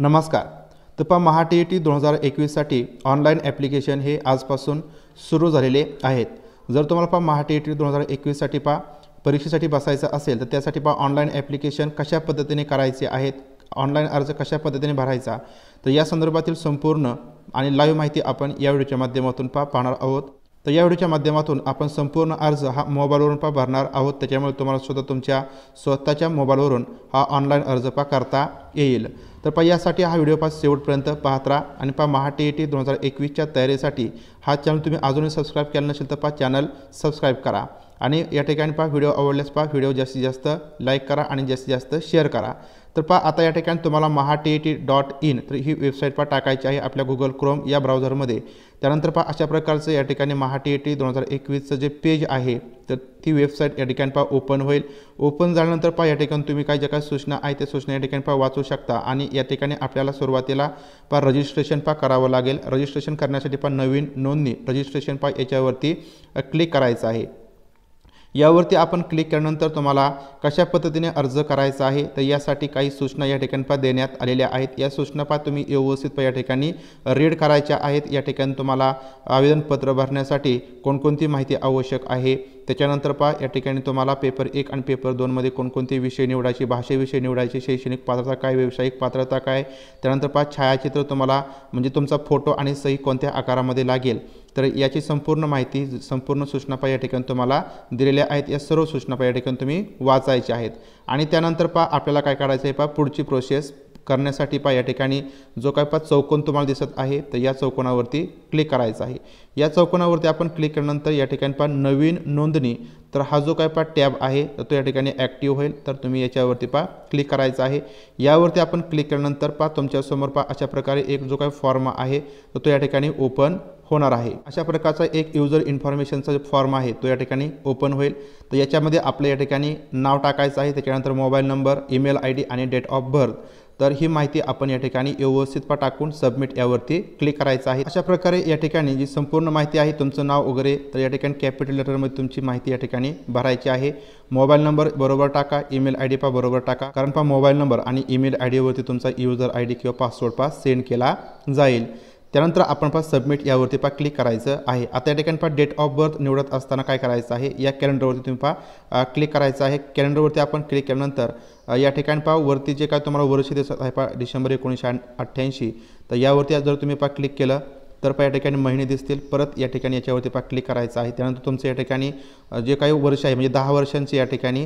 नमस्कार तपा महा T E T दोन हजार एकवीससाठी ऑनलाईन ॲप्लिकेशन हे आजपासून सुरू झालेले आहेत जर तुम्हाला पहा महा टी ई टी दोन हजार एकवीससाठी पहा परीक्षेसाठी बसायचं असेल तर त्यासाठी पहा ऑनलाईन ॲप्लिकेशन कशा पद्धतीने करायचे आहेत ऑनलाईन अर्ज कशा पद्धतीने भरायचा तर या संदर्भातील संपूर्ण आणि लाईव्ह माहिती आपण या व्हिडिओच्या माध्यमातून पा पाहणार आहोत तर या व्हिडिओच्या माध्यमातून आपण संपूर्ण अर्ज हा मोबाईलवरून पा भरणार आहोत त्याच्यामुळे तुम्हाला सुद्धा तुमच्या स्वतःच्या मोबाईलवरून हा ऑनलाईन अर्ज पा करता येईल तर पा यासाठी हा व्हिडिओ पा शेवटपर्यंत पाहत राहा आणि पा महा टी दोन हजार एकवीसच्या तयारीसाठी हा चॅनल तुम्ही अजूनही सबस्क्राईब केला नसेल तर पा चॅनल सबस्क्राईब करा आणि या ठिकाणी पहा व्हिडिओ आवडल्यास पहा व्हिडिओ जास्तीत जास्त लाईक करा आणि जास्तीत जास्त शेअर करा तर पहा आता या ठिकाणी तुम्हाला Maha T T dot in तर ही वेबसाईट पहा टाकायची आहे आपल्या गुगल क्रोम या ब्राउझरमध्ये त्यानंतर पहा अशा प्रकारचं या ठिकाणी महा टी टी दोन हजार एकवीसचं जे पेज आहे तर ती वेबसाईट या ठिकाणी पहा ओपन होईल ओपन झाल्यानंतर पहा या ठिकाणी तुम्ही काय ज्या काही सूचना आहे त्या सूचना या ठिकाणी पहा वाचू शकता आणि या ठिकाणी आपल्याला सुरुवातीला पहा रजिस्ट्रेशन पहा करावं लागेल रजिस्ट्रेशन करण्यासाठी पहा नवीन नोंदणी रजिस्ट्रेशन पहा याच्यावरती क्लिक करायचं आहे यावरती आपण क्लिक केल्यानंतर तुम्हाला कशा पद्धतीने अर्ज करायचा आहे तर यासाठी काही सूचना या ठिकाणी पा देण्यात आलेल्या आहेत या सूचना तुम्ही व्यवस्थित या ठिकाणी रीड करायच्या आहेत या ठिकाणी तुम्हाला आवेदनपत्र भरण्यासाठी कोणकोणती माहिती आवश्यक आहे त्याच्यानंतर पहा या ठिकाणी तुम्हाला पेपर एक आणि पेपर दोनमध्ये कोणकोणते विषय निवडायचे भाषेविषय निवडायचे शैक्षणिक पात्रता काय व्यावसायिक पात्रता काय त्यानंतर पहा छायाचित्र तुम्हाला म्हणजे तुमचा फोटो आणि सही कोणत्या आकारामध्ये लागेल तर याची संपूर्ण माहिती संपूर्ण पा या ठिकाणी तुम्हाला दिलेल्या आहेत या सर्व सूचनापा या ठिकाणी तुम्ही वाचायच्या आहेत आणि त्यानंतर पहा आपल्याला काय काढायचं आहे पहा पुढची प्रोसेस करण्यासाठी पहा या ठिकाणी जो काय पा चौकोन तुम्हाला दिसत आहे तर या चौकोनावरती क्लिक करायचं आहे या चौकोनावरती आपण क्लिक केल्यानंतर या ठिकाणी पहा नवीन नोंदणी तर हा जो काय पहा टॅब आहे तर तो या ठिकाणी ॲक्टिव्ह होईल तर तुम्ही याच्यावरती पहा क्लिक करायचा आहे यावरती आपण क्लिक केल्यानंतर पहा तुमच्यासमोर पहा अशा प्रकारे एक जो काय फॉर्म आहे तर तो या ठिकाणी ओपन होणार आहे अशा प्रकारचा एक युजर इन्फॉर्मेशनचा जो फॉर्म आहे तो या ठिकाणी ओपन होईल तर याच्यामध्ये आपलं या ठिकाणी नाव टाकायचं आहे त्याच्यानंतर mobile number email I D आणि डेट ऑफ बर्थ तर ही माहिती आपण या ठिकाणी व्यवस्थितपा टाकून सबमिट यावरती क्लिक करायचं आहे अशा प्रकारे या ठिकाणी जी संपूर्ण माहिती आहे तुमचं नाव वगैरे तर या ठिकाणी कॅपिटल लेटरमध्ये तुमची माहिती या ठिकाणी भरायची आहे मोबाईल नंबर बरोबर टाका ईमेल आय डी पा बरोबर टाका कारण पा मोबाईल नंबर आणि ईमेल आय डीवरती तुमचा युजर आय डी किंवा पासवर्ड पा सेंड केला जाईल त्यानंतर आपण पहा सबमिट यावरती पहा क्लिक करायचं आहे आता या ठिकाणी पहा डेट ऑफ बर्थ निवडत असताना काय करायचं आहे या कॅलेंडरवरती तुम्ही पहा क्लिक करायचं आहे कॅलेंडरवरती आपण क्लिक केल्यानंतर या ठिकाणी पहा वरती जे काय तुम्हाला वर्ष दिसत आहे पहा डिसेंबर एकोणीसशे अठ्ठ्याऐंशी तर यावरती जर तुम्ही पहा क्लिक केलं तर पहा या ठिकाणी महिने दिसतील परत या ठिकाणी याच्यावरती पा क्लिक करायचं आहे त्यानंतर तुमचं या ठिकाणी जे काही वर्ष आहे म्हणजे दहा वर्षांचे या ठिकाणी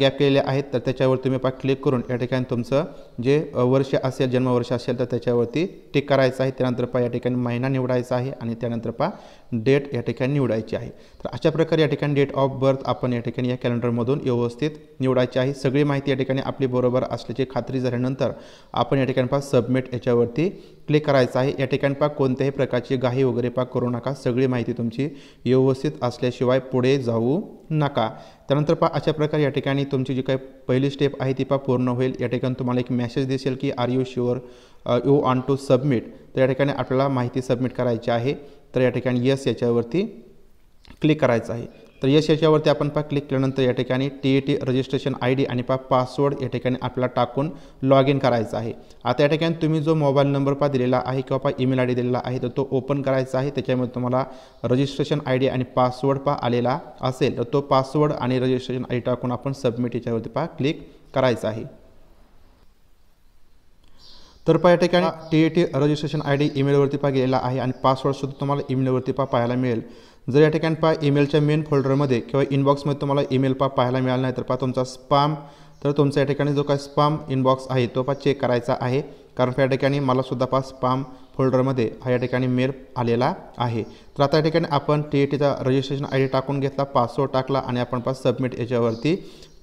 गॅप केलेले आहेत तर त्याच्यावर तुम्ही पा क्लिक करून या ठिकाणी तुमचं जे वर्ष असेल जन्मवर्ष असेल तर त्याच्यावरती टिक करायचं आहे त्यानंतर पहा या ठिकाणी महिना निवडायचा आहे आणि त्यानंतर पहा डेट या ठिकाणी निवडायची आहे तर अशा प्रकारे या ठिकाणी डेट ऑफ बर्थ आपण या ठिकाणी या कॅलेंडरमधून व्यवस्थित निवडायची आहे सगळी माहिती या ठिकाणी आपली बरोबर असल्याची खात्री झाल्यानंतर आपण या ठिकाणी पहा सबमिट याच्यावरती प्ले करायचं आहे या ठिकाणी पा कोणत्याही प्रकारची घाई वगैरे पहा करू नका सगळी माहिती तुमची व्यवस्थित असल्याशिवाय पुढे जाऊ नका त्यानंतर पहा अशा प्रकारे या ठिकाणी तुमची जी काही पहिली स्टेप आहे ती पहा पूर्ण होईल या ठिकाणी तुम्हाला एक मेसेज दिसेल की are you sure you want to submit तर या ठिकाणी आपल्याला माहिती सबमिट करायची आहे तर या ठिकाणी यस याच्यावरती क्लिक करायचं आहे तर यश याच्यावरती आपण पहा क्लिक केल्यानंतर या ठिकाणी T A T registration I D आणि पहा पासवर्ड या ठिकाणी आपला टाकून लॉग इन करायचं आहे आता या ठिकाणी तुम्ही जो मोबाईल नंबर पहा दिलेला आहे किंवा पहा ईमेल आय डी दिलेला आहे तर तो ओपन करायचा आहे त्याच्यामध्ये तुम्हाला रजिस्ट्रेशन आय डी आणि पासवर्ड पहा आलेला असेल तर तो पासवर्ड आणि रजिस्ट्रेशन आय डी टाकून आपण सबमिट याच्यावरती पहा क्लिक करायचं आहे तर पहा या ठिकाणी T A T registration I D ईमेलवरती पा गेलेला आहे आणि पासवर्डसुद्धा तुम्हाला ईमेलवरती पहा पाहायला मिळेल जर या ठिकाणी पहा ईमेलच्या मेन फोल्डरमध्ये किंवा इनबॉक्समध्ये तुम्हाला ईमेल पा पाहायला मिळाला नाही तर पहा तुमचा स्पाम तर तुमचा या ठिकाणी जो काही स्पाम इनबॉक्स आहे तो पहा चेक करायचा आहे कारण या ठिकाणी मलासुद्धा पहा स्पाम फोल्डरमध्ये हा या ठिकाणी मेल आलेला आहे तर आता या ठिकाणी आपण टी ए टीचा रजिस्ट्रेशन आय डी टाकून घेतला पासवर्ड टाकला आणि आपण पहा सबमिट याच्यावरती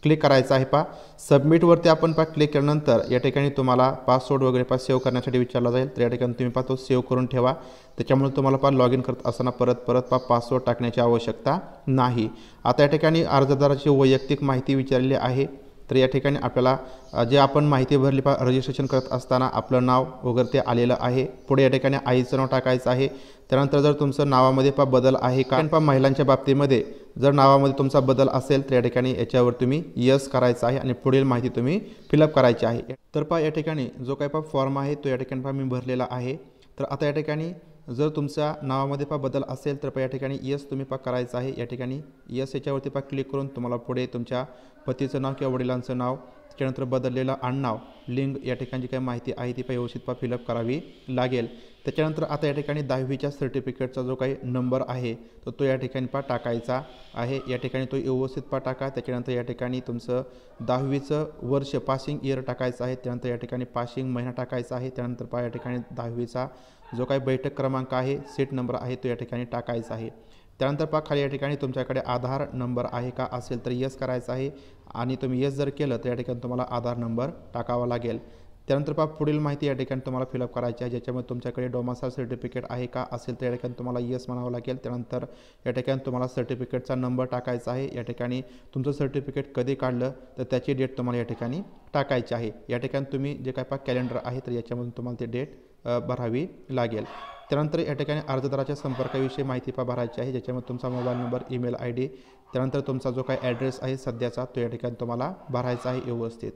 क्लिक करायचं आहे पहा सबमिटवरती आपण पहा क्लिक केल्यानंतर या ठिकाणी तुम्हाला पासवर्ड वगैरे पहा सेव्ह करण्यासाठी विचारला जाईल तर या ठिकाणी तुम्ही पा तो सेव्ह करून ठेवा त्याच्यामुळे तुम्हाला पहा लॉग इन करत असताना परत परत पहा पासवर्ड टाकण्याची आवश्यकता नाही आता या ठिकाणी अर्जदाराची वैयक्तिक माहिती विचारलेली आहे तर या ठिकाणी आपल्याला जे आपण माहिती भरली पा रजिस्ट्रेशन करत असताना आपलं नाव वगैरे ते आलेलं आहे पुढे या ठिकाणी आईचं नाव टाकायचं आहे त्यानंतर जर तुमचं नावामध्ये पा बदल आहे कारण पा महिलांच्या बाबतीमध्ये जर नावामध्ये तुमचा बदल असेल तर या ठिकाणी याच्यावर तुम्ही यस करायचं आहे आणि पुढील माहिती तुम्ही फिलअप करायची आहे तर पहा या ठिकाणी जो काही पहा फॉर्म आहे तो या ठिकाणी पहा मी भरलेला आहे तर आता या ठिकाणी जर तुमच्या नावामध्ये पहा बदल असेल तर पहा या ठिकाणी यस तुम्ही पहा करायचं आहे या ठिकाणी यस याच्यावरती पहा क्लिक करून तुम्हाला पुढे तुमच्या पतीचं नाव किंवा वडिलांचं नाव त्यानंतर बदललेलं आडनाव लिंग या ठिकाणची काय माहिती आहे ती पण व्यवस्थित पा फिलअप करावी लागेल त्याच्यानंतर आता या ठिकाणी दहावीच्या सर्टिफिकेटचा जो काही नंबर आहे तो तो या ठिकाणी पा टाकायचा आहे या ठिकाणी तो व्यवस्थित पा टाका त्याच्यानंतर या ठिकाणी तुमचं दहावीचं वर्ष पासिंग इयर टाकायचं आहे त्यानंतर या ठिकाणी पासिंग महिना टाकायचा आहे त्यानंतर पा या ठिकाणी दहावीचा जो काही बैठक क्रमांक आहे सीट नंबर आहे तो या ठिकाणी टाकायचा आहे त्यानंतर पहा खाली या ठिकाणी तुमच्याकडे आधार नंबर आहे का असेल तर यस करायचं आहे आणि तुम्ही यस जर केलं तर या ठिकाणी तुम्हाला आधार नंबर टाकावा लागेल त्यानंतर पहा पुढील माहिती या ठिकाणी तुम्हाला फिलअप करायची आहे ज्याच्यामध्ये तुमच्याकडे डोमासाल सर्टिफिकेट आहे का असेल तर या ठिकाणी तुम्हाला यस म्हणावं लागेल त्यानंतर या ठिकाणी तुम्हाला सर्टिफिकेटचा नंबर टाकायचा आहे या ठिकाणी तुमचं सर्टिफिकेट कधी काढलं तर त्याची डेट तुम्हाला या ठिकाणी टाकायची आहे या ठिकाणी तुम्ही जे काय पहा कॅलेंडर आहे तर याच्यामधून तुम्हाला ती डेट भरावी लागेल त्यानंतर या ठिकाणी अर्जदाराच्या संपर्काविषयी माहिती पा भरायची आहे ज्याच्यामध्ये तुमचा mobile number email I D त्यानंतर तुमचा जो काही ॲड्रेस आहे सध्याचा तो या ठिकाणी तुम्हाला भरायचा आहे व्यवस्थित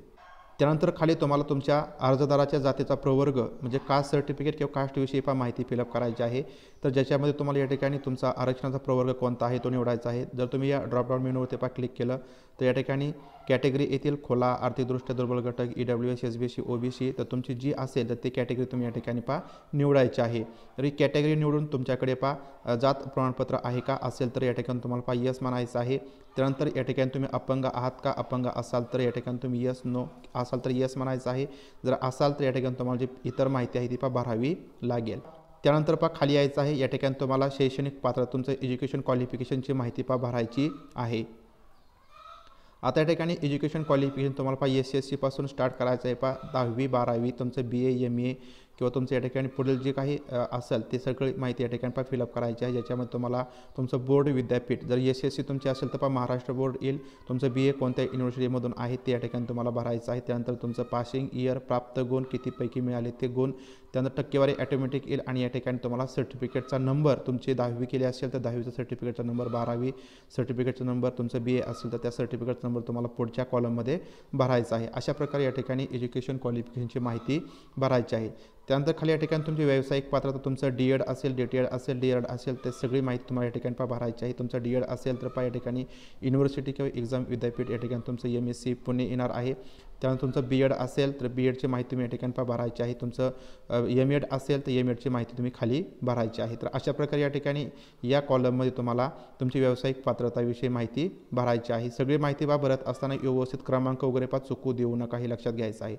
त्यानंतर खाली तुम्हाला तुमच्या अर्जदाराच्या जातीचा प्रवर्ग म्हणजे कास्ट सर्टिफिकेट किंवा कास्टविषयी पहा माहिती फिलअप करायची आहे तर ज्याच्यामध्ये तुम्हाला या ठिकाणी तुमचा आरक्षणाचा प्रवर्ग कोणता आहे तो निवडायचा आहे जर तुम्ही या ड्रॉपडाऊन मेनूवरती पा क्लिक केलं तर या ठिकाणी कॅटेगरी येथील खोला आर्थिकदृष्ट्या दुर्बल घटक E W S S B C O B C तर तुमची जी असेल तर ती कॅटेगरी तुम्ही या ठिकाणी पा निवडायची आहे तर ही कॅटेगरी निवडून तुमच्याकडे पा जात प्रमाणपत्र आहे का असेल तर या ठिकाणी तुम्हाला पा यस म्हणायचं आहे त्यानंतर या ठिकाणी तुम्ही अपंग आहात का अपंग असाल तर या ठिकाणी तुम्ही यस नो असाल तर यस म्हणायचं आहे जर असाल तर या ठिकाणी तुम्हाला जी इतर माहिती आहे ती पा भरावी लागेल त्यानंतर पहा खाली यायचं आहे या ठिकाणी तुम्हाला शैक्षणिक पात्र तुमचं एज्युकेशन क्वालिफिकेशनची माहिती पहा भरायची आहे आता या ठिकाणी एज्युकेशन क्वालिफिकेशन तुम्हाला पहा एस एस सीपासून स्टार्ट करायचं आहे पहा दहावी बारावी तुमचं बी ए एम ए किंवा तुमचं या ठिकाणी पुढील जे काही असेल ते सगळी माहिती या ठिकाणी पहा फिलअप करायची आहे ज्याच्यामध्ये तुम्हाला तुमचं बोर्ड विद्यापीठ जर एस एस सी असेल तर पहा महाराष्ट्र बोर्ड येईल तुमचं बी ए कोणत्या युनिव्हर्सिटीमधून आहे ते या ठिकाणी तुम्हाला भरायचं आहे त्यानंतर तुमचं पासिंग इयर प्राप्त गुण कितीपैकी मिळाले ते गुण त्यानंतर टक्केवारी ॲटोमॅटिक येईल आणि या ठिकाणी तुम्हाला सर्टिफिकेटचा नंबर तुमची दहावी केली असेल तर दहावीचा सर्टिफिकेटचा नंबर बारावी सर्टिफिकेटचा नंबर तुमचं बी ए असेल तर त्या सर्टिफिकेटचा नंबर तुम्हाला पुढच्या कॉलममध्ये भरायचा आहे अशा प्रकारे या ठिकाणी एज्युकेशन क्वालिफिकेशनची माहिती भरायची आहे त्यानंतर खाली या ठिकाणी तुमची व्यावसायिक पात्रता तुमचं डी एड असेल डी टी एड असेल डी एड असेल ते सगळी माहिती तुम्हाला या ठिकाणी पा भरायची आहे तुमचं डी एड असेल तर पा या ठिकाणी युनिव्हर्सिटी किंवा एक्झाम विद्यापीठ या ठिकाणी तुमचं एम एस सी पुणे येणार आहे त्यानंतर तुमचं बी एड असेल तर बी एडची माहिती तुम्ही या ठिकाणी पा भरायची आहे तुमचं एम एड असेल तर एम एडची माहिती तुम्ही खाली भरायची आहे तर अशा प्रकारे या ठिकाणी या कॉलममध्ये तुम्हाला तुमची व्यावसायिक पात्रताविषयी माहिती भरायची आहे सगळी माहिती बा भरत असताना व्यवस्थित क्रमांक वगैरे पा चुकू देऊ नका हे लक्षात घ्यायचं आहे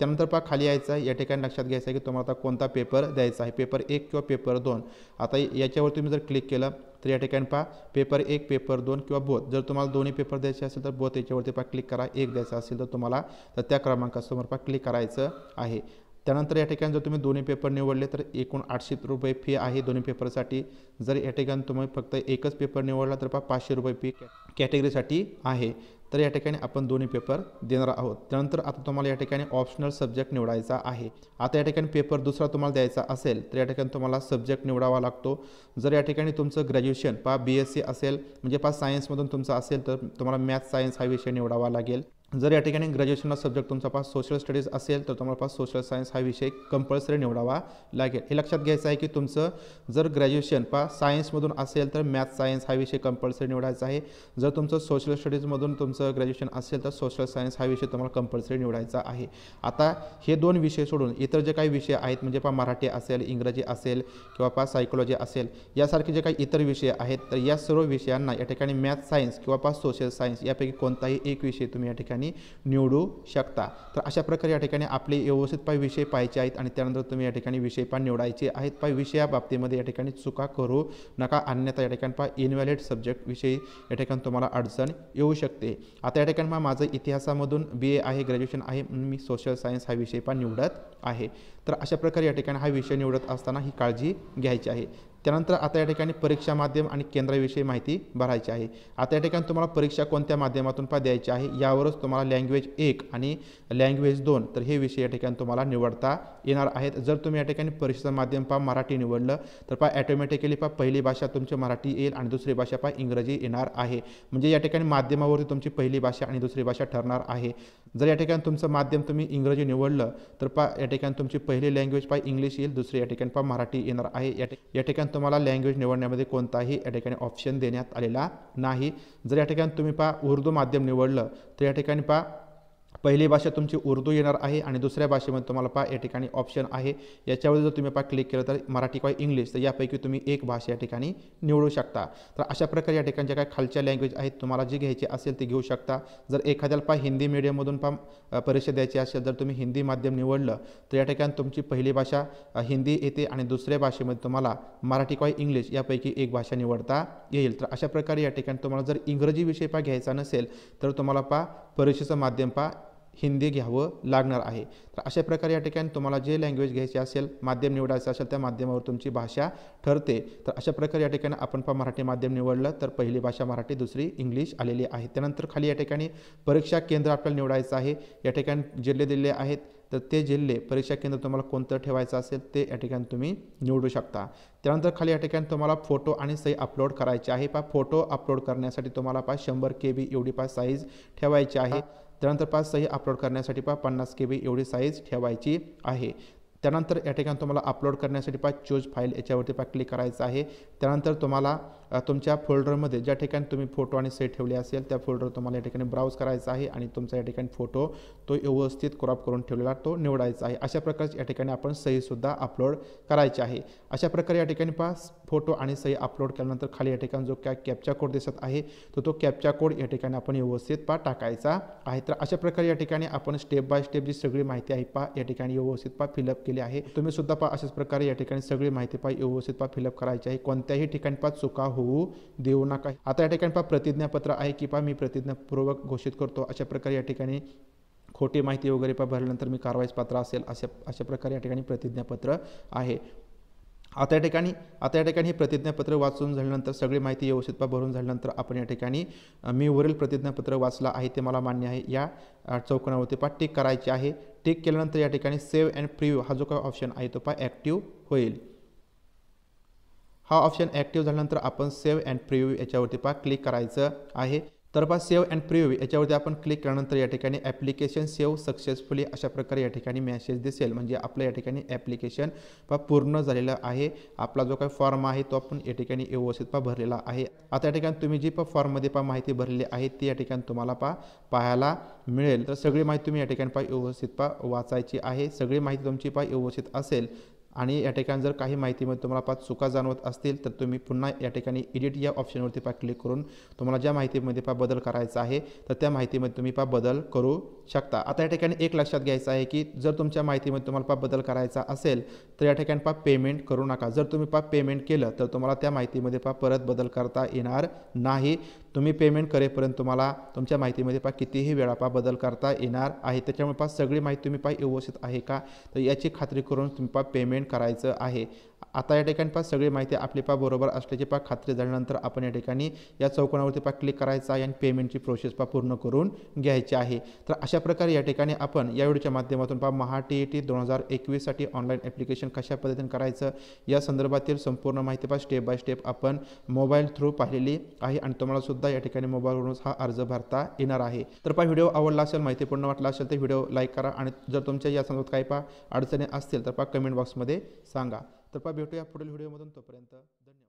त्यानंतर पहा खाली यायचं आहे या ठिकाणी लक्षात घ्यायचं आहे की तुम्हाला आता कोणता पेपर द्यायचा आहे पेपर एक किंवा पेपर दोन आता याच्यावर तुम्ही जर क्लिक केलं तर या ठिकाणी पहा पेपर एक पेपर दोन किंवा बोथ जर तुम्हाला दोन्ही पेपर द्यायचे असेल तर बोथ याच्यावरती पहा क्लिक करा एक द्यायचा असेल तर तुम्हाला तर त्या क्रमांकासमोर पहा क्लिक करायचं आहे त्यानंतर या ठिकाणी जर तुम्ही दोन्ही पेपर निवडले तर एकूण आठशे रुपये फी आहे दोन्ही पेपरसाठी जर या ठिकाणी तुम्ही फक्त एकच पेपर निवडला तर पहा पाचशे रुपये फी कॅटेगरीसाठी आहे तर या ठिकाणी आपण दोन्ही पेपर देणार आहोत त्यानंतर आता तुम्हाला या ठिकाणी ऑप्शनल सब्जेक्ट निवडायचा आहे आता या ठिकाणी पेपर दुसरा तुम्हाला द्यायचा असेल तर या ठिकाणी तुम्हाला सब्जेक्ट निवडावा लागतो जर या ठिकाणी तुमचं ग्रॅज्युएशन पा बी एस सी असेल म्हणजे पा सायन्समधून तुमचं असेल तर तुम्हाला मॅथ सायन्स हा विषय निवडावा लागेल जर या ठिकाणी ग्रॅज्युएशनला सब्जेक्ट तुमचा पास सोशल स्टडीज असेल तर तुम्हाला पास सोशल सायन्स हा विषय कंपल्सरी निवडावा लागेल हे लक्षात घ्यायचं आहे की तुमचं जर ग्रॅज्युएशन पा सायन्समधून असेल तर मॅथ सायन्स हा विषय कंपल्सरी निवडायचा आहे जर तुमचं सोशल स्टडीजमधून तुमचं ग्रॅज्युएशन असेल तर सोशल सायन्स हा विषय तुम्हाला कंपल्सरी निवडायचा आहे आता हे दोन विषय सोडून इतर जे काही विषय आहेत म्हणजे पा मराठी असेल इंग्रजी असेल किंवा पा सायकोलॉजी असेल यासारखे जे काही इतर विषय आहेत तर या सर्व विषयांना या ठिकाणी मॅथ सायन्स किंवा पा सोशल सायन्स यापैकी कोणताही एक विषय तुम्ही या ठिकाणी ठिकाणी निवडू शकता तर अशा प्रकारे या ठिकाणी आपले व्यवस्थित पाय विषय पाहायचे आहेत आणि त्यानंतर तुम्ही या ठिकाणी विषय पण निवडायचे आहेत पाय विषया बाबतीमध्ये या ठिकाणी चुका करू नका अन्यथा या ठिकाणी पहा इनव्हॅलिड सब्जेक्ट विषय या ठिकाणी तुम्हाला अडचण येऊ शकते आता या ठिकाणी मग माझं इतिहासामधून बी ए आहे ग्रॅज्युएशन आहे म्हणून मी सोशल सायन्स हा विषय पण निवडत आहे तर अशा प्रकारे या ठिकाणी हा विषय निवडत असताना ही काळजी घ्यायची आहे त्यानंतर आता या ठिकाणी परीक्षा माध्यम आणि केंद्राविषयी माहिती भरायची आहे आता या ठिकाणी तुम्हाला परीक्षा कोणत्या माध्यमातून पा द्यायची आहे यावरच तुम्हाला लँग्वेज एक आणि लँग्वेज दोन तर हे विषय या ठिकाणी तुम्हाला निवडता येणार आहेत जर तुम्ही या ठिकाणी परीक्षेचं माध्यम पा मराठी निवडलं तर पा ॲटोमॅटिकली पा पहिली भाषा तुमची मराठी येईल आणि दुसरी भाषा पा इंग्रजी येणार आहे म्हणजे या ठिकाणी माध्यमावरती तुमची पहिली भाषा आणि दुसरी भाषा ठरणार आहे जर या ठिकाणी तुमचं माध्यम तुम्ही इंग्रजी निवडलं तर पा या ठिकाणी तुमची पहिली लँग्वेज पा इंग्लिश येईल दुसरी या ठिकाणी पा मराठी येणार आहे या ठिकाणी ठिकाणी तुम्हाला लँग्वेज निवडण्यामध्ये कोणताही या ठिकाणी ऑप्शन देण्यात आलेला नाही जर या ठिकाणी तुम्ही पहा उर्दू माध्यम निवडलं तर या ठिकाणी पहा पहिली भाषा तुमची उर्दू येणार आहे आणि दुसऱ्या भाषेमध्ये तुम्हाला पहा या ठिकाणी ऑप्शन आहे याच्यावर जर तुम्ही पहा क्लिक केलं तर मराठी किंवा इंग्लिश तर यापैकी तुम्ही एक भाषा या ठिकाणी निवडू शकता तर अशा प्रकारे या ठिकाणच्या काय खालच्या लँग्वेज आहेत तुम्हाला जी घ्यायची असेल ती घेऊ शकता जर एखाद्याला पहा हिंदी मिडियममधून पहा परीक्षा द्यायची असेल जर तुम्ही हिंदी माध्यम निवडलं तर या ठिकाणी तुमची पहिली भाषा हिंदी येते आणि दुसऱ्या भाषेमध्ये तुम्हाला मराठी किंवा इंग्लिश यापैकी एक भाषा निवडता येईल तर अशा प्रकारे या ठिकाणी तुम्हाला जर इंग्रजी विषय पहा घ्यायचा नसेल तर तुम्हाला पहा परीक्षेचं माध्यम पहा हिंदी घ्यावं लागणार आहे तर अशा प्रकारे या ठिकाणी तुम्हाला जे लँग्वेज घ्यायची असेल माध्यम निवडायचं असेल त्या माध्यमावर तुमची भाषा ठरते तर अशा प्रकारे या ठिकाणी आपण पहा मराठी माध्यम निवडलं तर पहिली भाषा मराठी दुसरी इंग्लिश आलेली आहे त्यानंतर खाली या ठिकाणी परीक्षा केंद्र आपल्याला निवडायचं आहे या ठिकाणी जिल्हे दिलेले आहेत तर ते जिल्हे परीक्षा केंद्र तुम्हाला कोणतं ठेवायचं असेल ते या ठिकाणी तुम्ही निवडू शकता त्यानंतर खाली या ठिकाणी तुम्हाला फोटो आणि सही अपलोड करायची आहे पहा फोटो अपलोड करण्यासाठी तुम्हाला पा शंभर के बी एवढी पा साईज ठेवायची आहे त्यानंतर पाच सही अपलोड करण्यासाठी पहा पन्नास के बी एवढी साईज ठेवायची आहे त्यानंतर या ठिकाणी तुम्हाला अपलोड करण्यासाठी पा चूज फाईल याच्यावरती पहा क्लिक करायचं आहे त्यानंतर तुम्हाला तुमच्या फोल्डरमध्ये ज्या ठिकाणी तुम्ही फोटो आणि सही ठेवली असेल त्या फोल्डर तुम्हाला या ठिकाणी ब्राउज करायचा आहे आणि तुमचा या ठिकाणी फोटो तो व्यवस्थित क्रॉप करून ठेवलेला तो निवडायचा आहे अशा प्रकारची या ठिकाणी आपण सहीसुद्धा अपलोड करायची आहे अशा प्रकारे या ठिकाणी पास फोटो आणि सही अपलोड केल्यानंतर खाली या ठिकाणी जो काय कॅपचा कोड दिसत आहे तो तो कॅपचा कोड या ठिकाणी आपण व्यवस्थित पा टाकायचा आहे तर अशा प्रकारे या ठिकाणी आपण स्टेप बाय स्टेप जी सगळी माहिती आहे पा या ठिकाणी व्यवस्थित पा फिलअप केली आहे तुम्ही सुद्धा पा अशाच प्रकारे या ठिकाणी सगळी माहिती पा व्यवस्थित पा फिलअप करायची आहे कोणत्याही ठिकाणी पा चुका हो होऊ देऊ नका आता या ठिकाणी पहा प्रतिज्ञापत्र आहे की पहा मी प्रतिज्ञापूर्वक घोषित करतो अशा प्रकारे या ठिकाणी खोटी माहिती वगैरे पहा भरल्यानंतर मी कारवाईस पात्र असेल अशा अशा प्रकारे या ठिकाणी प्रतिज्ञापत्र आहे आता या ठिकाणी आता या ठिकाणी हे प्रतिज्ञापत्र वाचून झाल्यानंतर सगळी माहिती व्यवस्थित भरून झाल्यानंतर आपण या ठिकाणी मी वरील प्रतिज्ञापत्र वाचलं आहे ते मला मान्य आहे या चौकणावरती पहा टिक करायची आहे टिक केल्यानंतर या ठिकाणी सेव्ह अँड प्रिव्ह हा जो काय ऑप्शन आहे तो पहा ॲक्टिव्ह होईल हा ऑप्शन ॲक्टिव्ह झाल्यानंतर आपण सेव्ह अँड प्रिव्ह्यू याच्यावरती पहा क्लिक करायचं आहे तर पहा सेव्ह अँड प्रिव्ह्यू याच्यावरती आपण क्लिक केल्यानंतर या ठिकाणी ॲप्लिकेशन सेव्ह सक्सेसफुली अशा प्रकारे या ठिकाणी मेसेज दिसेल म्हणजे आपलं या ठिकाणी ॲप्लिकेशन पहा पूर्ण झालेलं आहे आपला जो काही फॉर्म आहे तो आपण या ठिकाणी व्यवस्थित पहा भरलेला आहे आता या ठिकाणी तुम्ही जी पण फॉर्ममध्ये पहा माहिती भरलेली आहे ती या ठिकाणी तुम्हाला पहा पाहायला मिळेल तर सगळी माहिती तुम्ही या ठिकाणी पहा व्यवस्थित पहा वाचायची आहे सगळी माहिती तुमची पहा व्यवस्थित असेल आणि या ठिकाणी जर काही माहितीमध्ये तुम्हाला पाच चुका जाणवत असतील तर तुम्ही पुन्हा या ठिकाणी एडिट या ऑप्शनवरती पा क्लिक करून तुम्हाला ज्या माहितीमध्ये पा बदल करायचा आहे तर त्या माहितीमध्ये तुम्ही पा बदल करू शकता आता या ठिकाणी एक लक्षात घ्यायचं आहे की जर तुमच्या माहितीमध्ये तुम्हाला पा बदल करायचा असेल तर या ठिकाणी पा पेमेंट करू नका जर तुम्ही पा पेमेंट केलं तर तुम्हाला त्या माहितीमध्ये पा परत बदल करता येणार नाही तुम्ही पेमेंट करेपर्यंत तुम्हाला तुमच्या माहितीमध्ये पहा कितीही वेळा बदल करता येणार आहे त्याच्यामुळे पहा सगळी माहिती तुम्ही पहा व्यवस्थित आहे का तर याची खात्री करून तुम्ही पहा पेमेंट करायचं आहे आता या ठिकाणी पहा सगळी माहिती आपली पा बरोबर असल्याची पा खात्री झाल्यानंतर आपण या ठिकाणी या चौकोनावरती पा क्लिक करायचा आहे आणि पेमेंटची प्रोसेस पहा पूर्ण करून घ्यायची आहे तर अशा प्रकारे या ठिकाणी आपण या व्हिडिओच्या माध्यमातून पहा महा टी ई टी दोन हजार एकवीससाठी ऑनलाईन ॲप्लिकेशन कशा पद्धतीने करायचं या संदर्भातील संपूर्ण माहिती पहा स्टेप बाय स्टेप आपण मोबाईल थ्रू पाहिलेली आहे आणि तुम्हाला सुद्धा या ठिकाणी मोबाईलवरूनच हा अर्ज भरता येणार आहे तर पहा व्हिडिओ आवडला असेल माहितीपूर्ण वाटला असेल तर व्हिडिओ लाईक करा आणि जर तुमच्या या संदर्भात काही पहा अडचणी असतील तर पहा कमेंट बॉक्समध्ये सांगा तर पहा भेटूया पुढील व्हिडिओमधून तोपर्यंत धन्यवाद